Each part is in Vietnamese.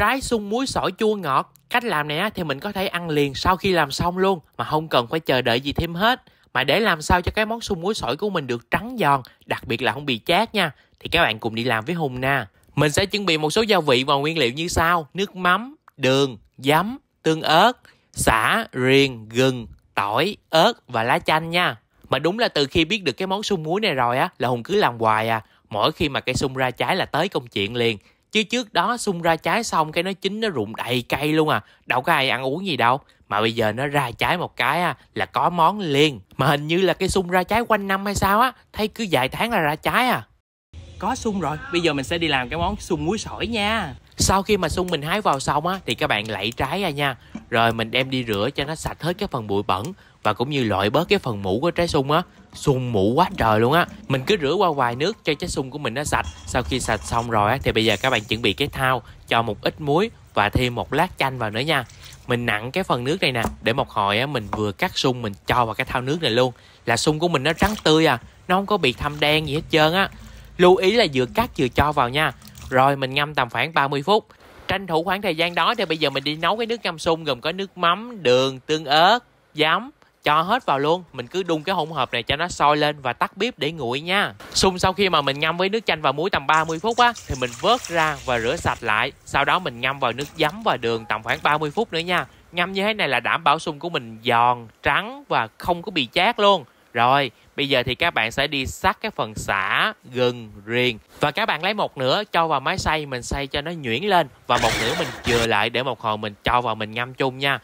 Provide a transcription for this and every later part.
Trái sung muối sỏi chua ngọt. Cách làm này thì mình có thể ăn liền sau khi làm xong luôn mà không cần phải chờ đợi gì thêm hết. Mà để làm sao cho cái món sung muối sỏi của mình được trắng giòn, đặc biệt là không bị chát nha, thì các bạn cùng đi làm với Hùng nè. Mình sẽ chuẩn bị một số gia vị và nguyên liệu như sau: nước mắm, đường, giấm, tương ớt, xả, riềng, gừng, tỏi, ớt và lá chanh nha. Mà đúng là từ khi biết được cái món sung muối này rồi á là Hùng cứ làm hoài à, mỗi khi mà cây sung ra trái là tới công chuyện liền. Chứ trước đó sung ra trái xong cái nó chín nó rụng đầy cây luôn à. Đâu có ai ăn uống gì đâu. Mà bây giờ nó ra trái một cái à, là có món liền. Mà hình như là cái sung ra trái quanh năm hay sao á. Thấy cứ vài tháng là ra trái à. Có sung rồi, bây giờ mình sẽ đi làm cái món sung muối sỏi nha. Sau khi mà sung mình hái vào xong á thì các bạn lạy trái ra nha. Rồi mình đem đi rửa cho nó sạch hết cái phần bụi bẩn và cũng như loại bớt cái phần mũ của trái sung á sung mũ quá trời luôn á mình cứ rửa qua vài nước cho trái sung của mình nó sạch sau khi sạch xong rồi á thì bây giờ các bạn chuẩn bị cái thao cho một ít muối và thêm một lát chanh vào nữa nha mình nặng cái phần nước này nè để một hồi á mình vừa cắt sung mình cho vào cái thao nước này luôn là sung của mình nó trắng tươi à nó không có bị thâm đen gì hết trơn á lưu ý là vừa cắt vừa cho vào nha rồi mình ngâm tầm khoảng 30 phút tranh thủ khoảng thời gian đó thì bây giờ mình đi nấu cái nước ngâm sung gồm có nước mắm đường tương ớt giấm cho hết vào luôn mình cứ đun cái hỗn hợp này cho nó sôi lên và tắt bếp để nguội nha xung sau khi mà mình ngâm với nước chanh và muối tầm 30 phút á thì mình vớt ra và rửa sạch lại sau đó mình ngâm vào nước giấm và đường tầm khoảng 30 phút nữa nha ngâm như thế này là đảm bảo sung của mình giòn trắng và không có bị chát luôn rồi, bây giờ thì các bạn sẽ đi sắc cái phần xả, gừng, riềng Và các bạn lấy một nửa cho vào máy xay, mình xay cho nó nhuyễn lên Và một nửa mình chừa lại để một hồi mình cho vào mình ngâm chung nha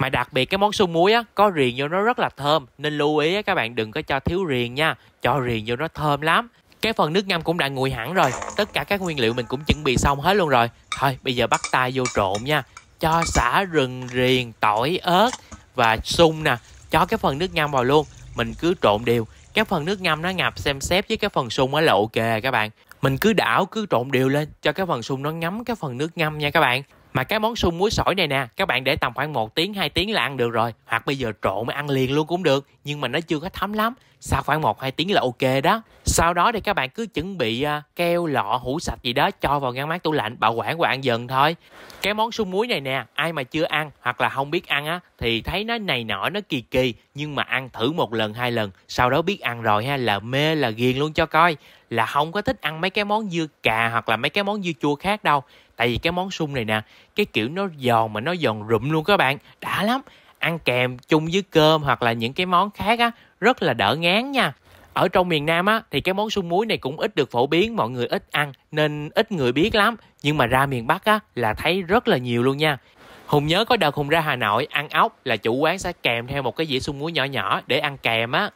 mà đặc biệt cái món xôi muối á có riềng vô nó rất là thơm nên lưu ý á, các bạn đừng có cho thiếu riềng nha cho riềng vô nó thơm lắm cái phần nước ngâm cũng đã nguội hẳn rồi tất cả các nguyên liệu mình cũng chuẩn bị xong hết luôn rồi thôi bây giờ bắt tay vô trộn nha cho xả rừng riềng tỏi ớt và sung nè cho cái phần nước ngâm vào luôn mình cứ trộn đều cái phần nước ngâm nó ngập xem xếp với cái phần sung á là ok các bạn mình cứ đảo cứ trộn đều lên cho cái phần sung nó ngấm cái phần nước ngâm nha các bạn mà cái món sung muối sỏi này nè, các bạn để tầm khoảng 1 tiếng 2 tiếng là ăn được rồi, hoặc bây giờ trộn mới ăn liền luôn cũng được, nhưng mà nó chưa có thấm lắm, sau khoảng 1 2 tiếng là ok đó sau đó thì các bạn cứ chuẩn bị à, keo lọ hũ sạch gì đó cho vào ngăn mát tủ lạnh bảo quản và ăn dần thôi cái món sung muối này nè ai mà chưa ăn hoặc là không biết ăn á thì thấy nó này nọ nó kỳ kỳ nhưng mà ăn thử một lần hai lần sau đó biết ăn rồi ha là mê là ghiền luôn cho coi là không có thích ăn mấy cái món dưa cà hoặc là mấy cái món dưa chua khác đâu tại vì cái món sung này nè cái kiểu nó giòn mà nó giòn rụm luôn các bạn đã lắm ăn kèm chung với cơm hoặc là những cái món khác á rất là đỡ ngán nha ở trong miền Nam á thì cái món sung muối này cũng ít được phổ biến mọi người ít ăn nên ít người biết lắm nhưng mà ra miền Bắc á là thấy rất là nhiều luôn nha Hùng nhớ có đợt Hùng ra Hà Nội ăn ốc là chủ quán sẽ kèm theo một cái dĩa sung muối nhỏ nhỏ để ăn kèm á